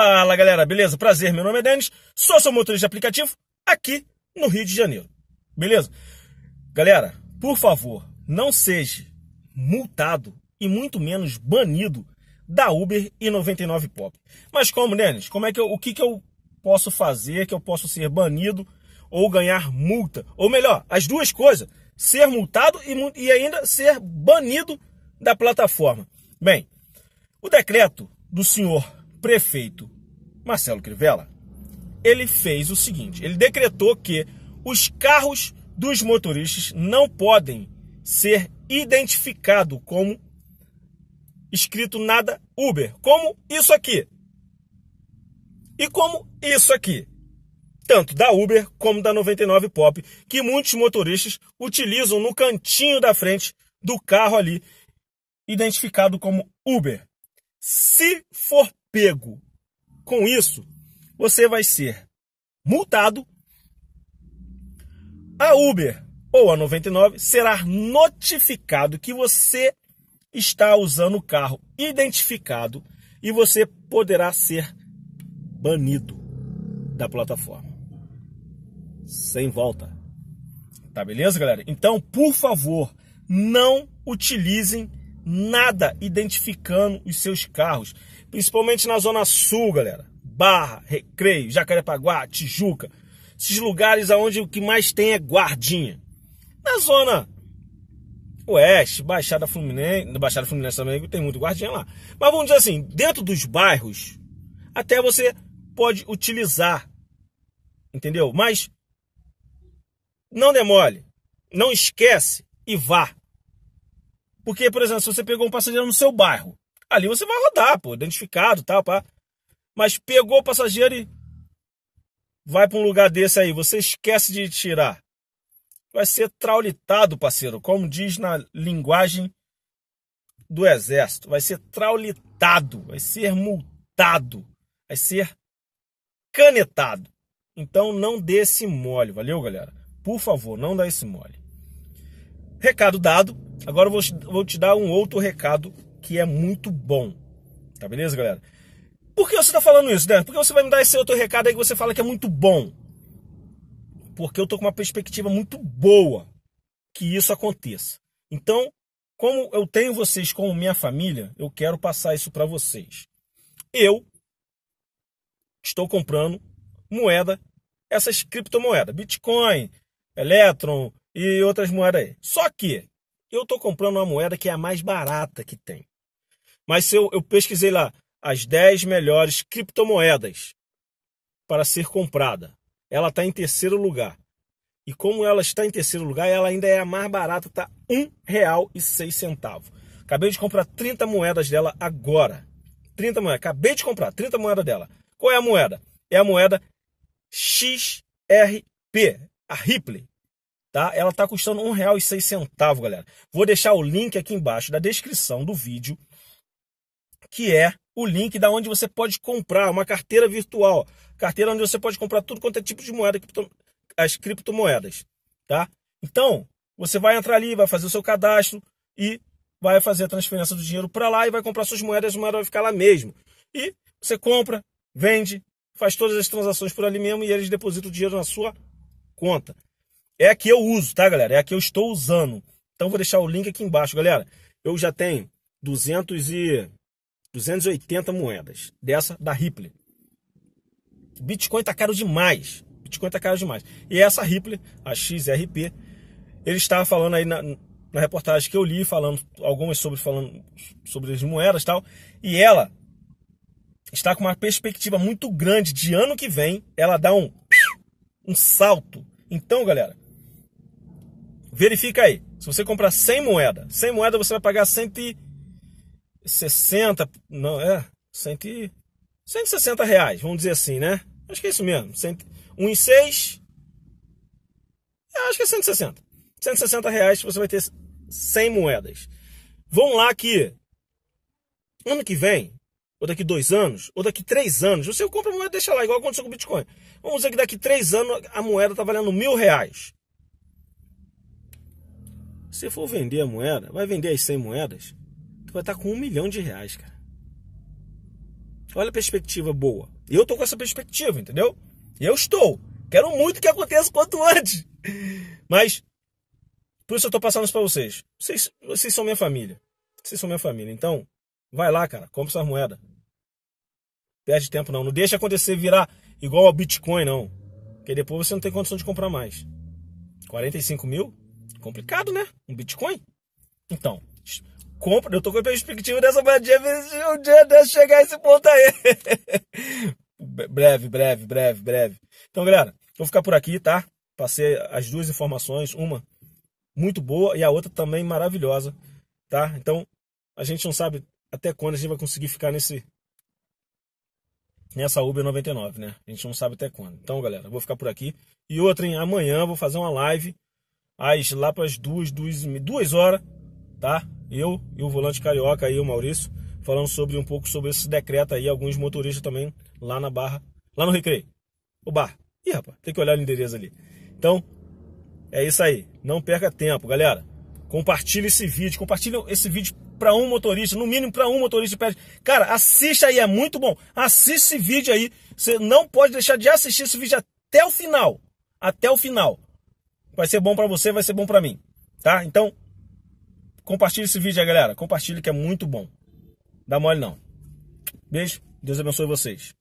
Fala galera, beleza? Prazer, meu nome é Denis, sou seu motorista de aplicativo aqui no Rio de Janeiro, beleza? Galera, por favor, não seja multado e muito menos banido da Uber e 99 Pop. Mas como, Denis? Como é que eu, o que, que eu posso fazer que eu posso ser banido ou ganhar multa? Ou melhor, as duas coisas, ser multado e, e ainda ser banido da plataforma. Bem, o decreto do senhor prefeito Marcelo Crivella, ele fez o seguinte: ele decretou que os carros dos motoristas não podem ser identificados como escrito nada Uber, como isso aqui. E como isso aqui. Tanto da Uber como da 99 Pop, que muitos motoristas utilizam no cantinho da frente do carro ali, identificado como Uber. Se for pego com isso, você vai ser multado. A Uber ou a 99 será notificado que você está usando o carro identificado e você poderá ser banido da plataforma. Sem volta. Tá beleza, galera? Então, por favor, não utilizem nada identificando os seus carros, principalmente na Zona Sul, galera. Barra, Recreio, Jacarepaguá, Tijuca, esses lugares aonde o que mais tem é guardinha. Na Zona Oeste, Baixada Fluminense, Baixada Fluminense também tem muito guardinha lá. Mas vamos dizer assim, dentro dos bairros, até você pode utilizar, entendeu? Mas não demole, não esquece e vá. Porque, por exemplo, se você pegou um passageiro no seu bairro, ali você vai rodar, pô, identificado, tal, pá. Mas pegou o passageiro e vai para um lugar desse aí, você esquece de tirar. Vai ser traulitado, parceiro, como diz na linguagem do exército. Vai ser traulitado, vai ser multado, vai ser canetado. Então não dê esse mole, valeu, galera? Por favor, não dá esse mole. Recado dado. Agora eu vou, vou te dar um outro recado que é muito bom. Tá beleza, galera? Por que você está falando isso, Dan? Por que você vai me dar esse outro recado aí que você fala que é muito bom? Porque eu tô com uma perspectiva muito boa que isso aconteça. Então, como eu tenho vocês como minha família, eu quero passar isso para vocês. Eu estou comprando moeda, essas criptomoedas, Bitcoin, Electron, e outras moedas aí. Só que eu estou comprando uma moeda que é a mais barata que tem. Mas se eu, eu pesquisei lá as 10 melhores criptomoedas para ser comprada, ela está em terceiro lugar. E como ela está em terceiro lugar, ela ainda é a mais barata, está R$ 1,06. Acabei de comprar 30 moedas dela agora. 30 moedas, acabei de comprar 30 moedas dela. Qual é a moeda? É a moeda XRP, a Ripple, tá? Ela tá custando R$1,06, galera. Vou deixar o link aqui embaixo da descrição do vídeo, que é o link da onde você pode comprar uma carteira virtual, carteira onde você pode comprar tudo quanto é tipo de moeda, as criptomoedas, tá? Então, você vai entrar ali, vai fazer o seu cadastro e vai fazer a transferência do dinheiro para lá e vai comprar suas moedas, a moeda vai ficar lá mesmo. E você compra, vende, faz todas as transações por ali mesmo e eles depositam o dinheiro na sua conta. É a que eu uso, tá, galera? É a que eu estou usando. Então vou deixar o link aqui embaixo, galera. Eu já tenho 200 e 280 moedas dessa da Ripple. Bitcoin tá caro demais. Bitcoin tá caro demais. E essa Ripple, a XRP, ele estava falando aí na, na reportagem que eu li, falando algumas sobre falando sobre as moedas e tal, e ela está com uma perspectiva muito grande de ano que vem, ela dá um um salto. Então, galera, Verifica aí. Se você comprar 100 moeda, 100 moeda você vai pagar 160, não é, 100, 160 reais, vamos dizer assim, né? Acho que é isso mesmo. 100, 1 em 6, é, acho que é 160. 160 reais você vai ter 100 moedas. Vamos lá que ano que vem, ou daqui dois anos, ou daqui três anos, você compra a moeda e deixa lá, igual aconteceu com o Bitcoin. Vamos dizer que daqui três anos a moeda está valendo mil reais. Se for vender a moeda, vai vender as 100 moedas, tu vai estar tá com um milhão de reais, cara. Olha a perspectiva boa. Eu tô com essa perspectiva, entendeu? Eu estou. Quero muito que aconteça quanto antes. Mas, por isso eu tô passando isso pra vocês. Vocês, vocês são minha família. Vocês são minha família. Então, vai lá, cara. Compra essa moeda. Perde tempo, não. Não deixa acontecer virar igual ao Bitcoin, não. Porque depois você não tem condição de comprar mais. 45 mil? Complicado, né? Um Bitcoin? Então, compra. Eu tô com a perspectiva dessa moedinha um dia deve chegar a esse ponto aí. breve, breve, breve, breve. Então, galera, vou ficar por aqui, tá? Passei as duas informações, uma muito boa e a outra também maravilhosa, tá? Então, a gente não sabe até quando a gente vai conseguir ficar nesse nessa Uber 99, né? A gente não sabe até quando. Então, galera, vou ficar por aqui. E outra, hein? amanhã vou fazer uma live às, lá para as duas, duas, duas horas, tá? Eu e o volante carioca aí, o Maurício, falando sobre um pouco sobre esse decreto aí, alguns motoristas também lá na barra, lá no Recreio. O bar. Ih, rapaz, tem que olhar o endereço ali. Então, é isso aí. Não perca tempo, galera. Compartilhe esse vídeo, compartilhe esse vídeo para um motorista, no mínimo para um motorista pede. Cara, assista aí, é muito bom. Assiste esse vídeo aí. Você não pode deixar de assistir esse vídeo até o final. Até o final. Vai ser bom para você, vai ser bom para mim, tá? Então, compartilhe esse vídeo aí, galera. Compartilhe que é muito bom. Dá mole não. Beijo. Deus abençoe vocês.